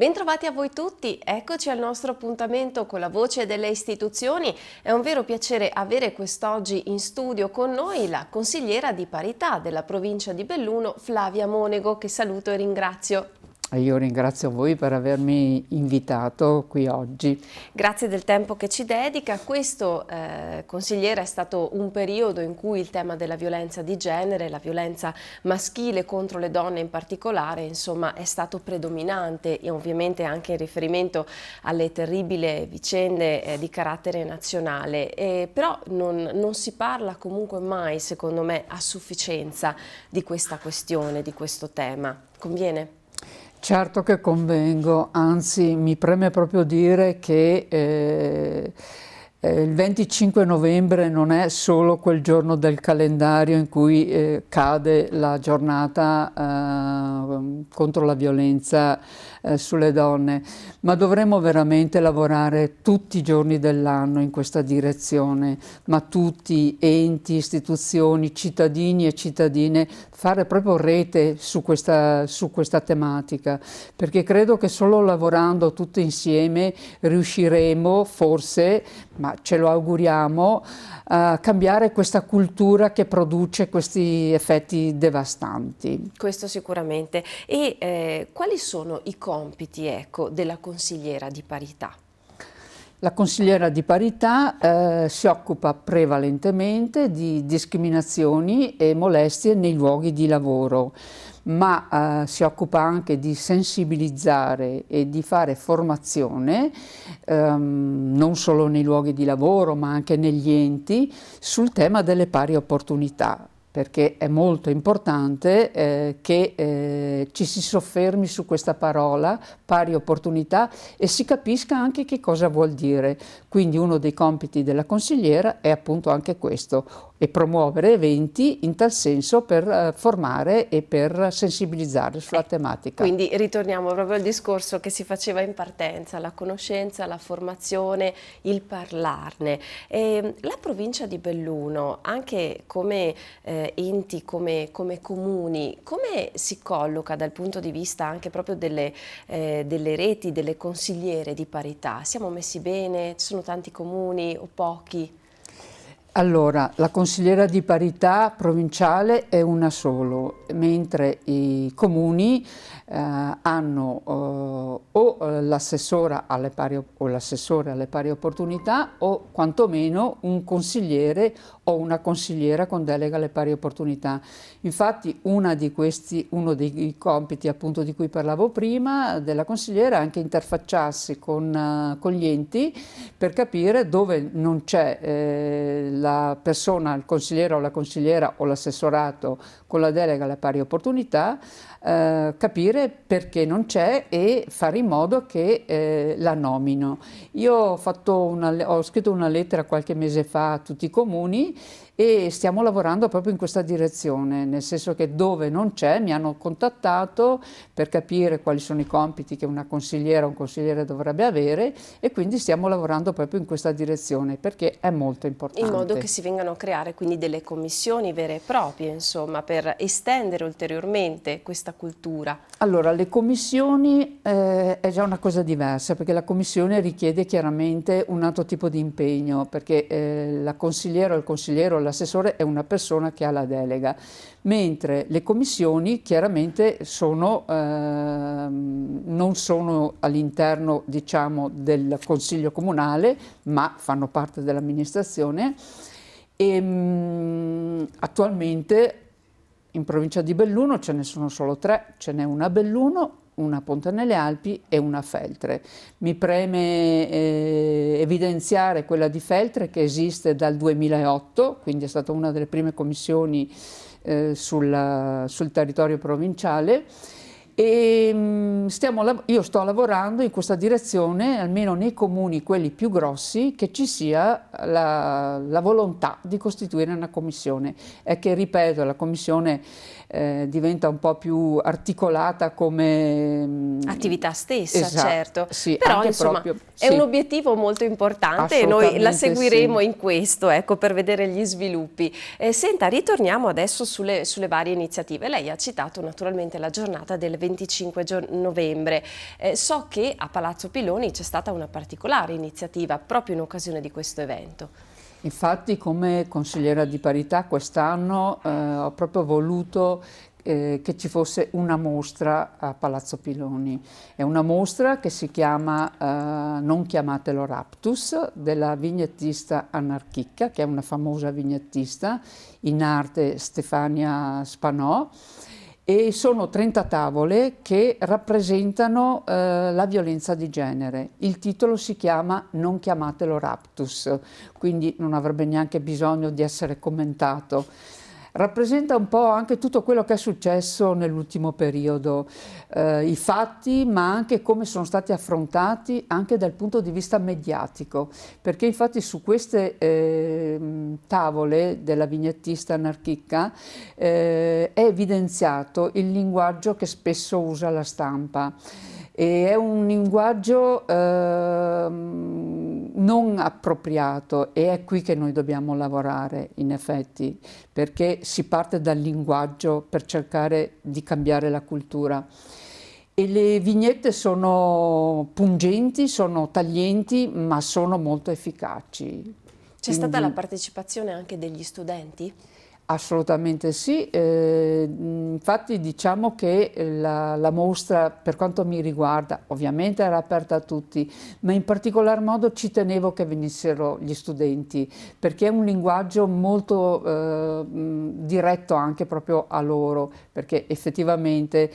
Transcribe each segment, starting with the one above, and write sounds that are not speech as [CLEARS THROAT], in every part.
Bentrovati a voi tutti, eccoci al nostro appuntamento con la voce delle istituzioni. È un vero piacere avere quest'oggi in studio con noi la consigliera di parità della provincia di Belluno, Flavia Monego, che saluto e ringrazio. Io ringrazio voi per avermi invitato qui oggi. Grazie del tempo che ci dedica. Questo, eh, consigliere, è stato un periodo in cui il tema della violenza di genere, la violenza maschile contro le donne in particolare, insomma, è stato predominante e ovviamente anche in riferimento alle terribili vicende eh, di carattere nazionale. E, però non, non si parla comunque mai, secondo me, a sufficienza di questa questione, di questo tema. Conviene? Certo che convengo, anzi mi preme proprio dire che eh, eh, il 25 novembre non è solo quel giorno del calendario in cui eh, cade la giornata eh, contro la violenza eh, sulle donne, ma dovremmo veramente lavorare tutti i giorni dell'anno in questa direzione, ma tutti, enti, istituzioni, cittadini e cittadine, fare proprio rete su questa, su questa tematica, perché credo che solo lavorando tutti insieme riusciremo forse, ma ma ce lo auguriamo, uh, cambiare questa cultura che produce questi effetti devastanti. Questo sicuramente. E eh, quali sono i compiti ecco, della consigliera di parità? La consigliera di parità eh, si occupa prevalentemente di discriminazioni e molestie nei luoghi di lavoro ma eh, si occupa anche di sensibilizzare e di fare formazione, ehm, non solo nei luoghi di lavoro ma anche negli enti, sul tema delle pari opportunità perché è molto importante eh, che eh, ci si soffermi su questa parola, pari opportunità, e si capisca anche che cosa vuol dire. Quindi uno dei compiti della consigliera è appunto anche questo, e promuovere eventi in tal senso per eh, formare e per sensibilizzare sulla ecco, tematica. Quindi ritorniamo proprio al discorso che si faceva in partenza, la conoscenza, la formazione, il parlarne. E, ehm, la provincia di Belluno, anche come eh, enti come, come, comuni, come si colloca dal punto di vista anche proprio delle, eh, delle, reti, delle consigliere di parità? Siamo messi bene? Ci sono tanti comuni o pochi? Allora, la consigliera di parità provinciale è una sola, mentre i comuni eh, hanno eh, o eh, l'assessore alle, alle pari opportunità o quantomeno un consigliere o una consigliera con delega alle pari opportunità. Infatti questi, uno dei compiti appunto di cui parlavo prima della consigliera è anche interfacciarsi con, eh, con gli enti per capire dove non c'è eh, la la persona, il consigliere o la consigliera o l'assessorato con la delega alle pari opportunità, eh, capire perché non c'è e fare in modo che eh, la nomino. Io ho, una, ho scritto una lettera qualche mese fa a tutti i comuni e stiamo lavorando proprio in questa direzione, nel senso che dove non c'è mi hanno contattato per capire quali sono i compiti che una consigliera o un consigliere dovrebbe avere e quindi stiamo lavorando proprio in questa direzione perché è molto importante. In modo che si vengano a creare quindi delle commissioni vere e proprie, insomma, per estendere ulteriormente questa cultura. Allora, le commissioni eh, è già una cosa diversa perché la commissione richiede chiaramente un altro tipo di impegno perché eh, la consigliera o il consigliere o la l'assessore è una persona che ha la delega, mentre le commissioni chiaramente sono, ehm, non sono all'interno diciamo, del Consiglio Comunale, ma fanno parte dell'amministrazione e ehm, mh, attualmente in provincia di Belluno ce ne sono solo tre, ce n'è una a Belluno una Ponta nelle Alpi e una Feltre. Mi preme eh, evidenziare quella di Feltre che esiste dal 2008, quindi è stata una delle prime commissioni eh, sulla, sul territorio provinciale e mm, stiamo, io sto lavorando in questa direzione, almeno nei comuni, quelli più grossi, che ci sia la, la volontà di costituire una commissione. È che, ripeto, la commissione eh, diventa un po' più articolata come... Mm, Attività stessa, esatto, certo. Sì, Però insomma, proprio, sì. è un obiettivo molto importante e noi la seguiremo sì. in questo, ecco, per vedere gli sviluppi. Eh, senta, ritorniamo adesso sulle, sulle varie iniziative. Lei ha citato naturalmente la giornata del 20 25 novembre. Eh, so che a Palazzo Piloni c'è stata una particolare iniziativa proprio in occasione di questo evento. Infatti come consigliera di parità quest'anno eh, ho proprio voluto eh, che ci fosse una mostra a Palazzo Piloni. È una mostra che si chiama eh, Non chiamatelo Raptus della vignettista anarchica, che è una famosa vignettista in arte Stefania Spanò e sono 30 tavole che rappresentano eh, la violenza di genere. Il titolo si chiama Non chiamatelo raptus, quindi non avrebbe neanche bisogno di essere commentato rappresenta un po' anche tutto quello che è successo nell'ultimo periodo, eh, i fatti ma anche come sono stati affrontati anche dal punto di vista mediatico, perché infatti su queste eh, tavole della vignettista anarchica eh, è evidenziato il linguaggio che spesso usa la stampa e è un linguaggio eh, non appropriato e è qui che noi dobbiamo lavorare in effetti, perché si parte dal linguaggio per cercare di cambiare la cultura. E le vignette sono pungenti, sono taglienti, ma sono molto efficaci. C'è stata la partecipazione anche degli studenti? Assolutamente sì, eh, infatti diciamo che la, la, mostra per quanto mi riguarda ovviamente era aperta a tutti, ma in particolar modo ci tenevo che venissero gli studenti perché è un linguaggio molto eh, diretto anche proprio a loro, perché effettivamente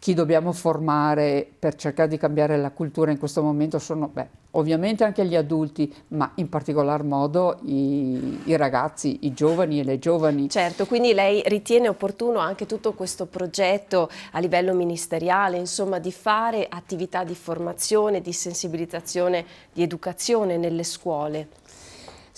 chi dobbiamo formare per cercare di cambiare la cultura in questo momento sono beh, ovviamente anche gli adulti, ma in particolar modo i, i, ragazzi, i giovani e le giovani. Certo, quindi lei ritiene opportuno anche tutto questo progetto a livello ministeriale, insomma, di fare attività di formazione, di sensibilizzazione, di educazione nelle scuole.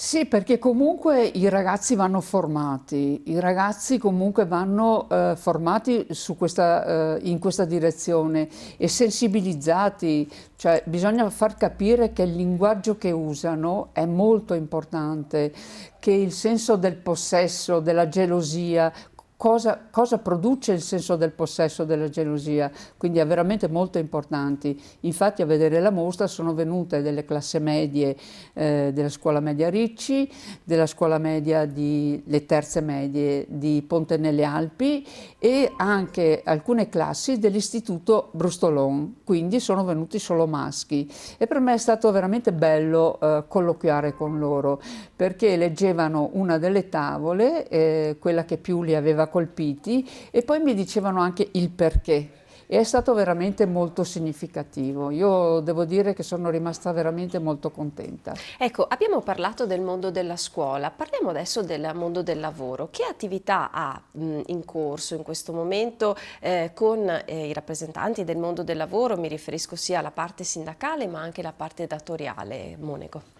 Sì, perché comunque i ragazzi vanno formati, i ragazzi comunque vanno eh, formati questa, eh, in questa direzione e sensibilizzati, cioè bisogna far capire che il linguaggio che usano è molto importante, che il senso del possesso, della gelosia, cosa, cosa, produce il senso del possesso della gelosia, quindi è veramente molto importante. Infatti a vedere la mostra sono venute delle classi medie eh, della scuola media Ricci, della scuola media di le terze medie di Ponte nelle Alpi e anche alcune classi dell'istituto Brustolon, quindi sono venuti solo maschi e per me è stato veramente bello eh, colloquiare con loro perché leggevano una delle tavole, eh, quella che più li aveva colpiti e poi mi dicevano anche il perché e è stato veramente molto significativo. Io devo dire che sono rimasta veramente molto contenta. Ecco, abbiamo parlato del mondo della scuola, parliamo adesso del mondo del lavoro. Che attività ha mh, in corso in questo momento eh, con eh, i rappresentanti del mondo del lavoro? Mi riferisco sia alla parte sindacale ma anche alla parte datoriale, Monego.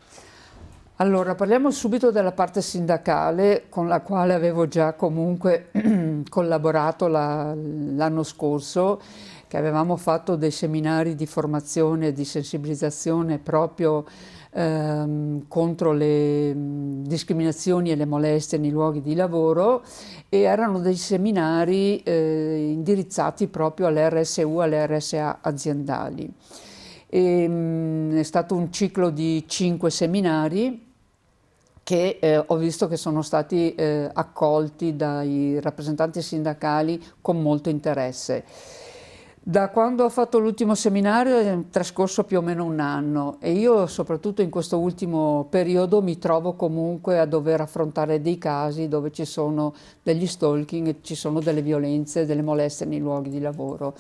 Allora, parliamo subito della parte sindacale con la quale avevo già comunque [CLEARS THROAT] collaborato l'anno scorso, che avevamo fatto dei seminari di formazione e di sensibilizzazione proprio ehm, contro le discriminazioni e le molestie nei luoghi di lavoro e erano dei seminari eh, indirizzati proprio all'RSU, all'RSA aziendali. E, mh, è stato un ciclo di cinque seminari che eh, ho visto che sono stati eh, accolti dai rappresentanti sindacali con molto interesse. Da quando ho fatto l'ultimo seminario è trascorso più o meno un anno e io soprattutto in questo ultimo periodo mi trovo comunque a dover affrontare dei casi dove ci sono degli stalking, ci sono delle violenze, delle molestie nei luoghi di lavoro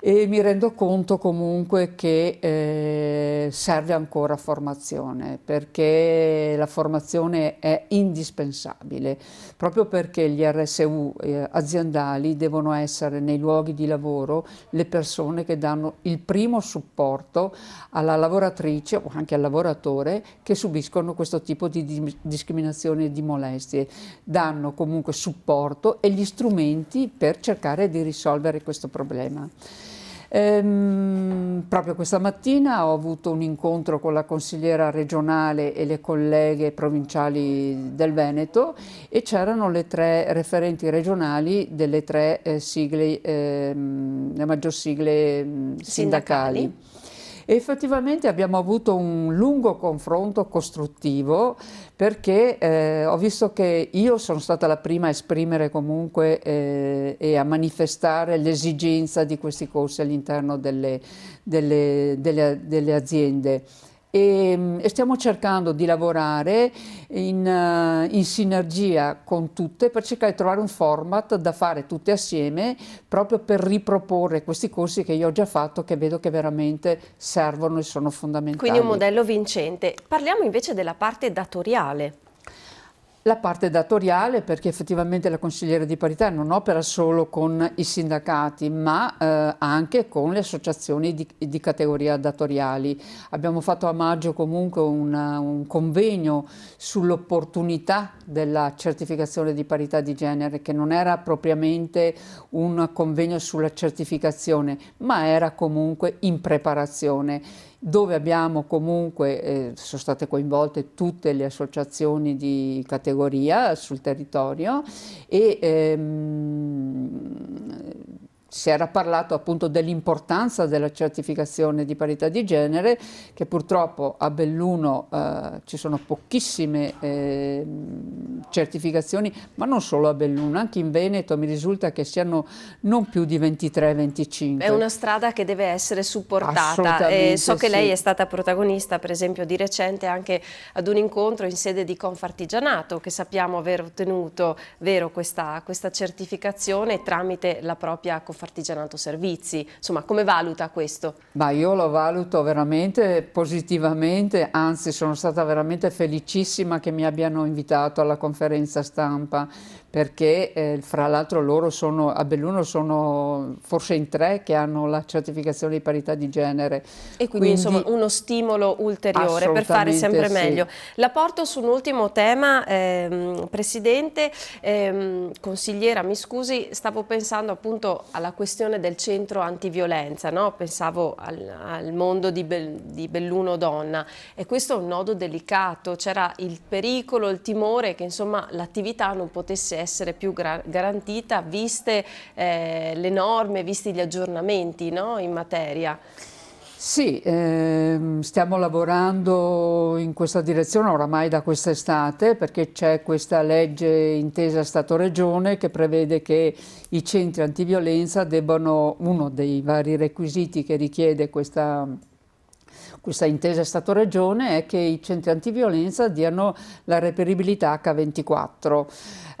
e mi rendo conto comunque che eh, serve ancora formazione perché la formazione è indispensabile proprio perché gli RSU eh, aziendali devono essere nei luoghi di lavoro le persone che danno il primo supporto alla lavoratrice o anche al lavoratore che subiscono questo tipo di discriminazioni e di molestie danno comunque supporto e gli strumenti per cercare di risolvere questo problema. Ehm, proprio questa mattina ho avuto un incontro con la consigliera regionale e le colleghe provinciali del Veneto e c'erano le tre referenti regionali delle tre eh, sigle, ehm, le maggior sigle mm, sindacali. sindacali effettivamente abbiamo avuto un lungo confronto costruttivo perché eh, ho visto che io sono stata la prima a esprimere comunque eh, e a manifestare l'esigenza di questi corsi all'interno delle, delle, delle, delle aziende. E, ehm, e, stiamo cercando di lavorare in, eh, in, sinergia con tutte per cercare di trovare un format da fare tutte assieme proprio per riproporre questi corsi che io ho già fatto che vedo che veramente servono e sono fondamentali. Quindi un modello vincente. Parliamo invece della parte datoriale la parte datoriale perché effettivamente la consigliera di parità non opera solo con i sindacati ma eh, anche con le associazioni di, di, categoria datoriali. Abbiamo fatto a maggio comunque una, un convegno sull'opportunità della certificazione di parità di genere, che non era propriamente un convegno sulla certificazione, ma era comunque in preparazione, dove abbiamo comunque, eh, sono state coinvolte tutte le associazioni di categoria sul territorio e ehm, si era parlato appunto dell'importanza della certificazione di parità di genere, che purtroppo a Belluno eh, ci sono pochissime eh, certificazioni, ma non solo a Belluno, anche in Veneto mi risulta che siano non più di 23-25. È una strada che deve essere supportata e so che lei è stata protagonista per esempio di recente anche ad un incontro in sede di Confartigianato che sappiamo aver ottenuto vero, questa, questa certificazione tramite la propria costituzione Artigianato Servizi, insomma come valuta questo? Ma io lo valuto veramente positivamente, anzi sono stata veramente felicissima che mi abbiano invitato alla conferenza stampa perché eh, fra l'altro loro sono, a Belluno sono forse in tre che hanno la certificazione di parità di genere. E quindi, quindi insomma uno stimolo ulteriore per fare sempre meglio. La porto su un ultimo tema, ehm, Presidente, ehm, consigliera mi scusi, stavo pensando appunto alla questione del centro antiviolenza, no? pensavo al, al mondo di, Be di Belluno Donna e questo è un nodo delicato, c'era il pericolo, il timore che insomma l'attività non potesse essere essere più garantita viste eh, le norme, visti gli aggiornamenti no, in materia? Sì, ehm, stiamo lavorando in questa direzione oramai da quest'estate perché c'è questa legge intesa Stato-Regione che prevede che i centri antiviolenza debbano, uno dei vari requisiti che richiede questa questa intesa Stato-Regione è che i centri antiviolenza diano la reperibilità H24.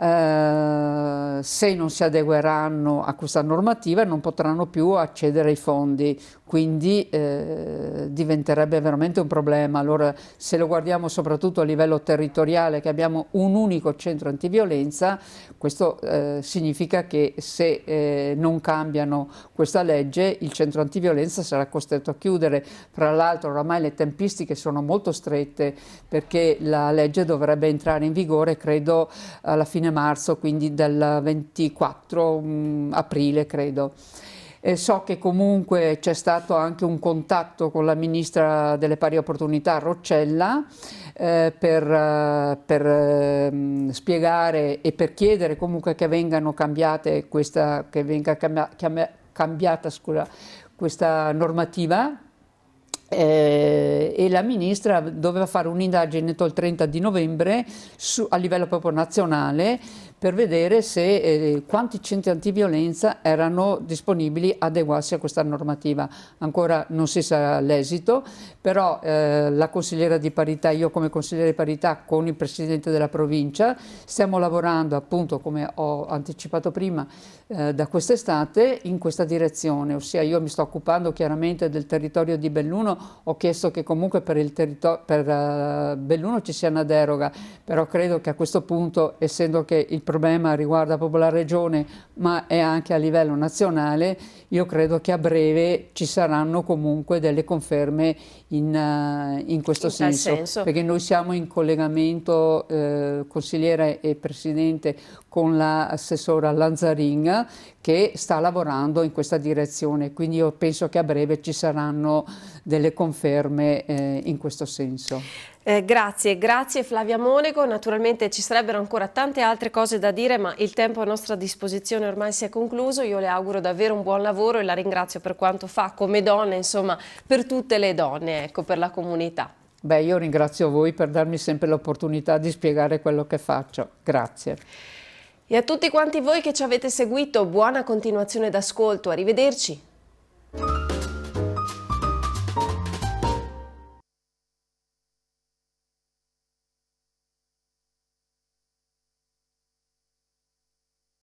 Eh, se non si adegueranno a questa normativa non potranno più accedere ai fondi, quindi eh, diventerebbe veramente un problema. Allora se lo guardiamo soprattutto a livello territoriale che abbiamo un unico centro antiviolenza, questo eh, significa che se eh, non cambiano questa legge il centro antiviolenza sarà costretto a chiudere. Fra l'altro oramai le tempistiche sono molto strette perché la legge dovrebbe entrare in vigore credo alla fine fine marzo, quindi dal 24 mh, mm, aprile credo. E so che comunque c'è stato anche un contatto con la ministra delle pari opportunità Roccella eh, per, eh, per eh, spiegare e per chiedere comunque che vengano cambiate questa, che venga cambia, cambia, cambiata scusa, questa normativa eh, e la ministra doveva fare un'indagine entro il 30 di novembre su, a livello proprio nazionale per vedere se, eh, quanti centri antiviolenza erano disponibili ad adeguarsi a questa normativa. Ancora non si sa l'esito, però eh, la consigliera di parità, io come consigliere di parità con il Presidente della provincia, stiamo lavorando appunto come ho anticipato prima eh, da quest'estate in questa direzione, ossia io mi sto occupando chiaramente del territorio di Belluno, ho chiesto che comunque per, per uh, Belluno ci sia una deroga, però credo che a questo punto, essendo che il problema riguarda proprio la regione ma è anche a livello nazionale, io credo che a breve ci saranno comunque delle conferme in, eh, in questo in senso, senso, perché noi siamo in collegamento eh, consigliere e presidente con l'assessora Lanzaringa che sta lavorando in questa direzione, quindi io penso che a breve ci saranno delle conferme eh, in questo senso. Eh, grazie, grazie Flavia Monego, naturalmente ci sarebbero ancora tante altre cose da dire ma il tempo a nostra disposizione ormai si è concluso, io le auguro davvero un buon lavoro e la ringrazio per quanto fa come donna, insomma per tutte le donne, ecco, per la comunità. Beh, io ringrazio voi per darmi sempre l'opportunità di spiegare quello che faccio. Grazie. E a tutti quanti voi che ci avete seguito, buona continuazione d'ascolto. Arrivederci.